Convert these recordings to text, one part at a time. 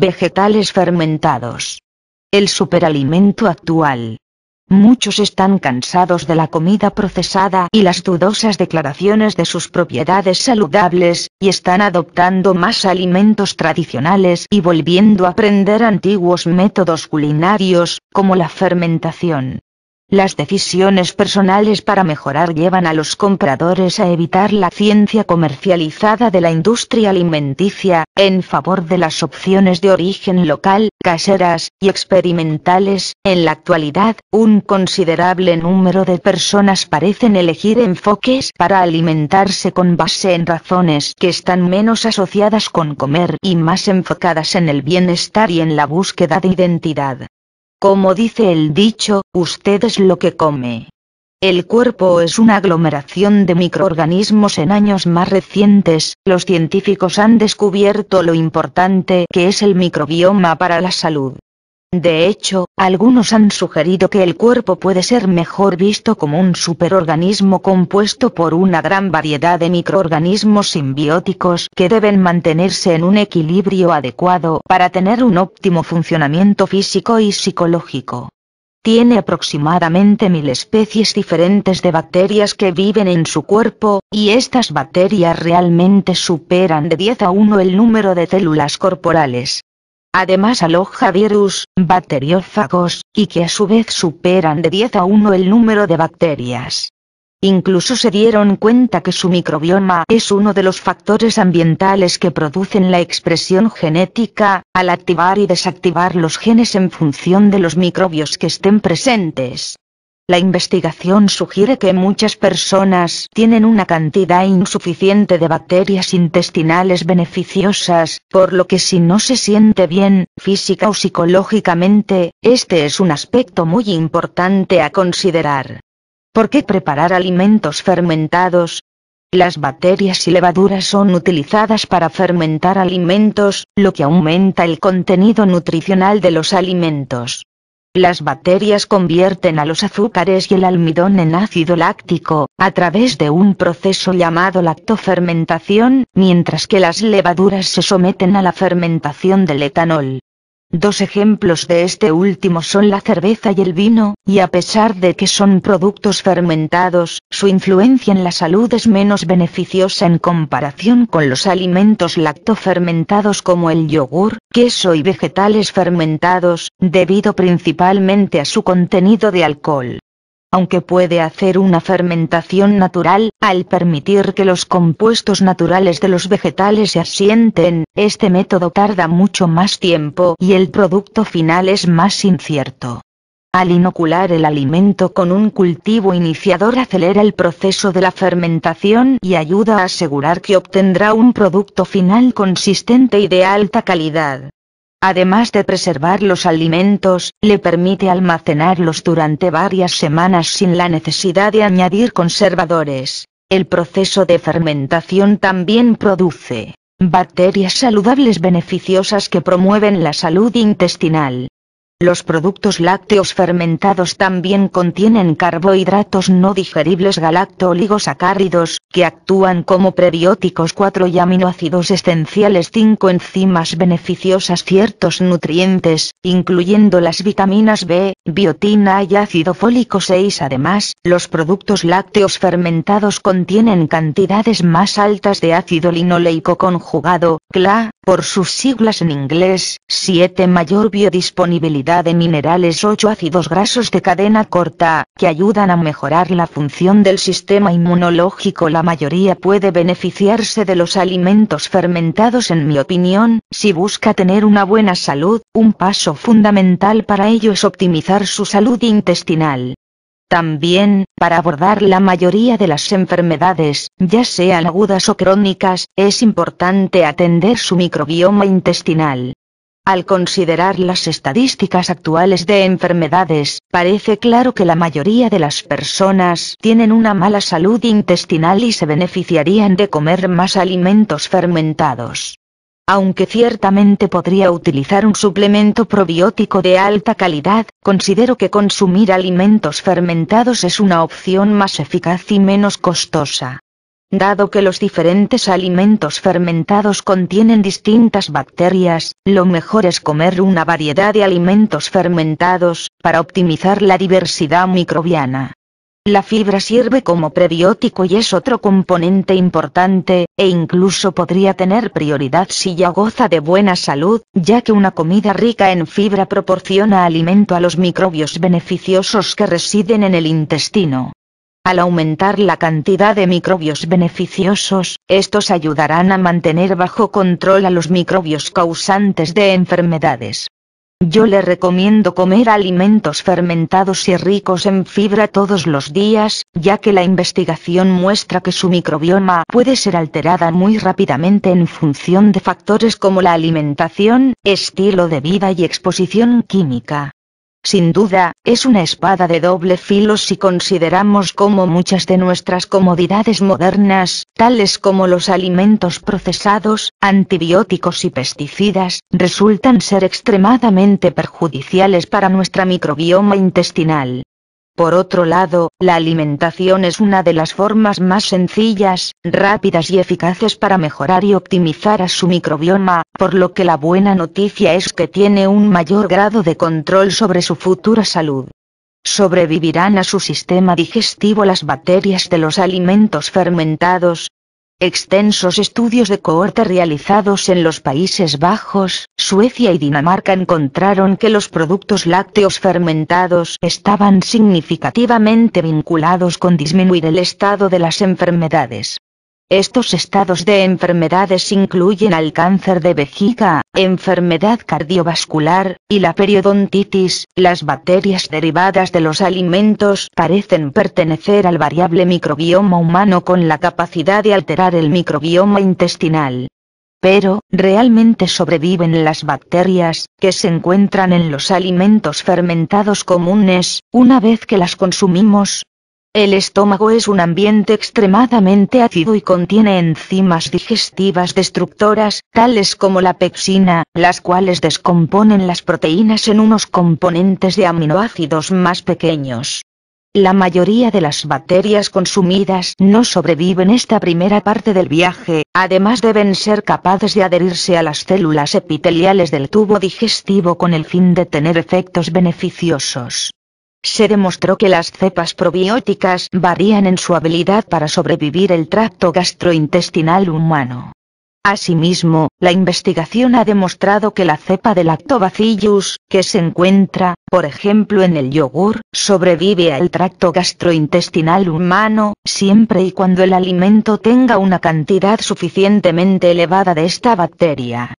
Vegetales fermentados. El superalimento actual. Muchos están cansados de la comida procesada y las dudosas declaraciones de sus propiedades saludables, y están adoptando más alimentos tradicionales y volviendo a aprender antiguos métodos culinarios, como la fermentación. Las decisiones personales para mejorar llevan a los compradores a evitar la ciencia comercializada de la industria alimenticia, en favor de las opciones de origen local, caseras y experimentales. En la actualidad, un considerable número de personas parecen elegir enfoques para alimentarse con base en razones que están menos asociadas con comer y más enfocadas en el bienestar y en la búsqueda de identidad. Como dice el dicho, usted es lo que come. El cuerpo es una aglomeración de microorganismos en años más recientes, los científicos han descubierto lo importante que es el microbioma para la salud. De hecho, algunos han sugerido que el cuerpo puede ser mejor visto como un superorganismo compuesto por una gran variedad de microorganismos simbióticos que deben mantenerse en un equilibrio adecuado para tener un óptimo funcionamiento físico y psicológico. Tiene aproximadamente mil especies diferentes de bacterias que viven en su cuerpo, y estas bacterias realmente superan de 10 a 1 el número de células corporales. Además aloja virus, bacteriófagos, y que a su vez superan de 10 a 1 el número de bacterias. Incluso se dieron cuenta que su microbioma es uno de los factores ambientales que producen la expresión genética, al activar y desactivar los genes en función de los microbios que estén presentes. La investigación sugiere que muchas personas tienen una cantidad insuficiente de bacterias intestinales beneficiosas, por lo que si no se siente bien, física o psicológicamente, este es un aspecto muy importante a considerar. ¿Por qué preparar alimentos fermentados? Las bacterias y levaduras son utilizadas para fermentar alimentos, lo que aumenta el contenido nutricional de los alimentos. Las bacterias convierten a los azúcares y el almidón en ácido láctico, a través de un proceso llamado lactofermentación, mientras que las levaduras se someten a la fermentación del etanol. Dos ejemplos de este último son la cerveza y el vino, y a pesar de que son productos fermentados, su influencia en la salud es menos beneficiosa en comparación con los alimentos lactofermentados como el yogur, queso y vegetales fermentados, debido principalmente a su contenido de alcohol aunque puede hacer una fermentación natural, al permitir que los compuestos naturales de los vegetales se asienten, este método tarda mucho más tiempo y el producto final es más incierto. Al inocular el alimento con un cultivo iniciador acelera el proceso de la fermentación y ayuda a asegurar que obtendrá un producto final consistente y de alta calidad además de preservar los alimentos, le permite almacenarlos durante varias semanas sin la necesidad de añadir conservadores. El proceso de fermentación también produce bacterias saludables beneficiosas que promueven la salud intestinal. Los productos lácteos fermentados también contienen carbohidratos no digeribles galacto-oligosacáridos, que actúan como prebióticos 4 y aminoácidos esenciales 5 enzimas beneficiosas ciertos nutrientes, incluyendo las vitaminas B, biotina y ácido fólico 6 además, los productos lácteos fermentados contienen cantidades más altas de ácido linoleico conjugado, CLA, por sus siglas en inglés, 7 mayor biodisponibilidad de minerales 8 ácidos grasos de cadena corta, que ayudan a mejorar la función del sistema inmunológico. La mayoría puede beneficiarse de los alimentos fermentados en mi opinión, si busca tener una buena salud, un paso fundamental para ello es optimizar su salud intestinal. También, para abordar la mayoría de las enfermedades, ya sean agudas o crónicas, es importante atender su microbioma intestinal. Al considerar las estadísticas actuales de enfermedades, parece claro que la mayoría de las personas tienen una mala salud intestinal y se beneficiarían de comer más alimentos fermentados. Aunque ciertamente podría utilizar un suplemento probiótico de alta calidad, considero que consumir alimentos fermentados es una opción más eficaz y menos costosa. Dado que los diferentes alimentos fermentados contienen distintas bacterias, lo mejor es comer una variedad de alimentos fermentados, para optimizar la diversidad microbiana. La fibra sirve como prebiótico y es otro componente importante, e incluso podría tener prioridad si ya goza de buena salud, ya que una comida rica en fibra proporciona alimento a los microbios beneficiosos que residen en el intestino. Al aumentar la cantidad de microbios beneficiosos, estos ayudarán a mantener bajo control a los microbios causantes de enfermedades. Yo le recomiendo comer alimentos fermentados y ricos en fibra todos los días, ya que la investigación muestra que su microbioma puede ser alterada muy rápidamente en función de factores como la alimentación, estilo de vida y exposición química. Sin duda, es una espada de doble filo si consideramos cómo muchas de nuestras comodidades modernas, tales como los alimentos procesados, antibióticos y pesticidas, resultan ser extremadamente perjudiciales para nuestra microbioma intestinal. Por otro lado, la alimentación es una de las formas más sencillas, rápidas y eficaces para mejorar y optimizar a su microbioma, por lo que la buena noticia es que tiene un mayor grado de control sobre su futura salud. Sobrevivirán a su sistema digestivo las bacterias de los alimentos fermentados, Extensos estudios de cohorte realizados en los Países Bajos, Suecia y Dinamarca encontraron que los productos lácteos fermentados estaban significativamente vinculados con disminuir el estado de las enfermedades. Estos estados de enfermedades incluyen al cáncer de vejiga, enfermedad cardiovascular, y la periodontitis. Las bacterias derivadas de los alimentos parecen pertenecer al variable microbioma humano con la capacidad de alterar el microbioma intestinal. Pero, ¿realmente sobreviven las bacterias, que se encuentran en los alimentos fermentados comunes, una vez que las consumimos? El estómago es un ambiente extremadamente ácido y contiene enzimas digestivas destructoras, tales como la pepsina, las cuales descomponen las proteínas en unos componentes de aminoácidos más pequeños. La mayoría de las bacterias consumidas no sobreviven esta primera parte del viaje, además deben ser capaces de adherirse a las células epiteliales del tubo digestivo con el fin de tener efectos beneficiosos. Se demostró que las cepas probióticas varían en su habilidad para sobrevivir el tracto gastrointestinal humano. Asimismo, la investigación ha demostrado que la cepa de lactobacillus, que se encuentra, por ejemplo, en el yogur, sobrevive al tracto gastrointestinal humano, siempre y cuando el alimento tenga una cantidad suficientemente elevada de esta bacteria.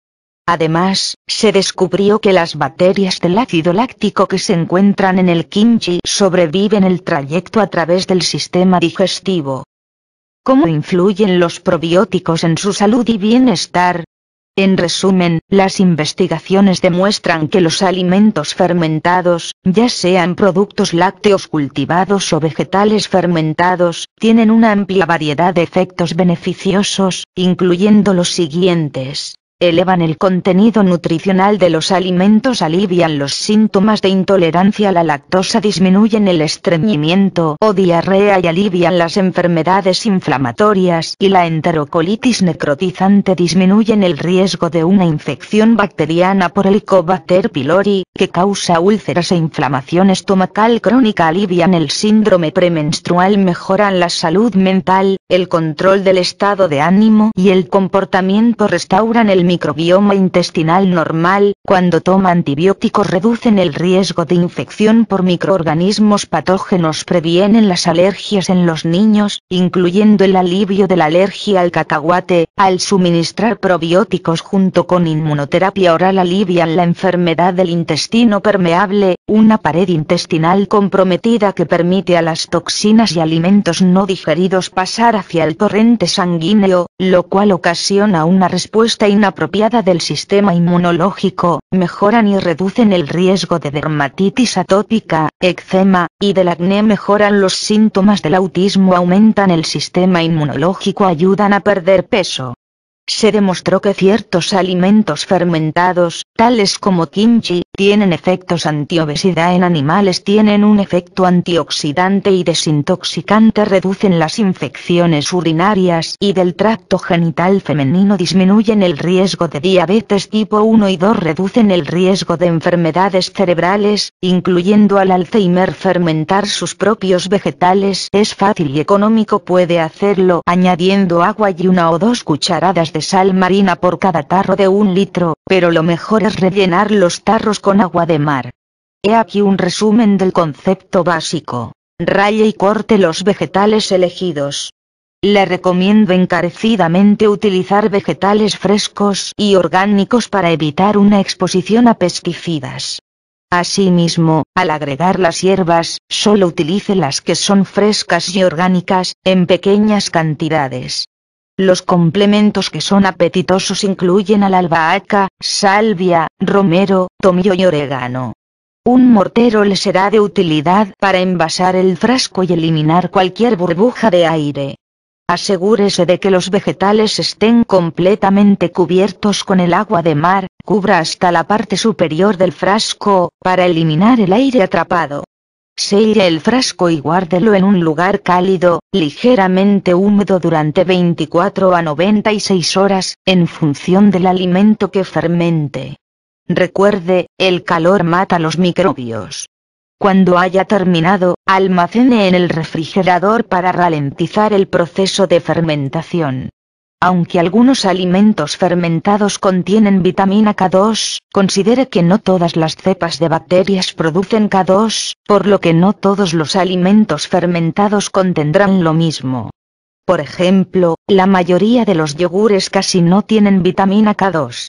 Además, se descubrió que las bacterias del ácido láctico que se encuentran en el kimchi sobreviven el trayecto a través del sistema digestivo. ¿Cómo influyen los probióticos en su salud y bienestar? En resumen, las investigaciones demuestran que los alimentos fermentados, ya sean productos lácteos cultivados o vegetales fermentados, tienen una amplia variedad de efectos beneficiosos, incluyendo los siguientes elevan el contenido nutricional de los alimentos, alivian los síntomas de intolerancia a la lactosa, disminuyen el estreñimiento o diarrea y alivian las enfermedades inflamatorias y la enterocolitis necrotizante, disminuyen el riesgo de una infección bacteriana por el Helicobacter pylori, que causa úlceras e inflamación estomacal crónica, alivian el síndrome premenstrual, mejoran la salud mental, el control del estado de ánimo y el comportamiento, restauran el microbioma intestinal normal, cuando toma antibióticos reducen el riesgo de infección por microorganismos patógenos previenen las alergias en los niños, incluyendo el alivio de la alergia al cacahuate, al suministrar probióticos junto con inmunoterapia oral alivian la enfermedad del intestino permeable, una pared intestinal comprometida que permite a las toxinas y alimentos no digeridos pasar hacia el torrente sanguíneo, lo cual ocasiona una respuesta inapropiada del sistema inmunológico, mejoran y reducen el riesgo de dermatitis atópica, eczema, y del acné mejoran los síntomas del autismo aumentan el sistema inmunológico ayudan a perder peso se demostró que ciertos alimentos fermentados, tales como kimchi, tienen efectos antiobesidad en animales, tienen un efecto antioxidante y desintoxicante, reducen las infecciones urinarias y del tracto genital femenino, disminuyen el riesgo de diabetes tipo 1 y 2, reducen el riesgo de enfermedades cerebrales, incluyendo al Alzheimer. Fermentar sus propios vegetales es fácil y económico, puede hacerlo añadiendo agua y una o dos cucharadas de sal marina por cada tarro de un litro, pero lo mejor es rellenar los tarros con agua de mar. He aquí un resumen del concepto básico. Raye y corte los vegetales elegidos. Le recomiendo encarecidamente utilizar vegetales frescos y orgánicos para evitar una exposición a pesticidas. Asimismo, al agregar las hierbas, solo utilice las que son frescas y orgánicas, en pequeñas cantidades. Los complementos que son apetitosos incluyen al albahaca, salvia, romero, tomillo y orégano. Un mortero le será de utilidad para envasar el frasco y eliminar cualquier burbuja de aire. Asegúrese de que los vegetales estén completamente cubiertos con el agua de mar, cubra hasta la parte superior del frasco, para eliminar el aire atrapado. Selle el frasco y guárdelo en un lugar cálido, ligeramente húmedo durante 24 a 96 horas, en función del alimento que fermente. Recuerde, el calor mata los microbios. Cuando haya terminado, almacene en el refrigerador para ralentizar el proceso de fermentación. Aunque algunos alimentos fermentados contienen vitamina K2, considere que no todas las cepas de bacterias producen K2, por lo que no todos los alimentos fermentados contendrán lo mismo. Por ejemplo, la mayoría de los yogures casi no tienen vitamina K2.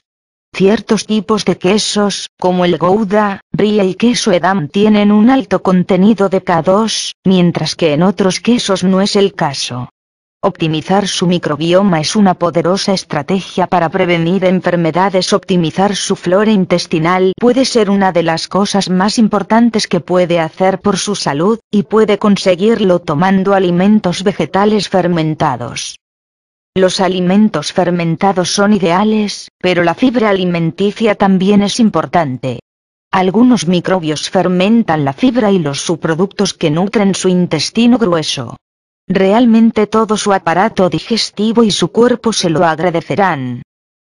Ciertos tipos de quesos, como el Gouda, Brie y queso Edam tienen un alto contenido de K2, mientras que en otros quesos no es el caso. Optimizar su microbioma es una poderosa estrategia para prevenir enfermedades. Optimizar su flora intestinal puede ser una de las cosas más importantes que puede hacer por su salud, y puede conseguirlo tomando alimentos vegetales fermentados. Los alimentos fermentados son ideales, pero la fibra alimenticia también es importante. Algunos microbios fermentan la fibra y los subproductos que nutren su intestino grueso. Realmente todo su aparato digestivo y su cuerpo se lo agradecerán.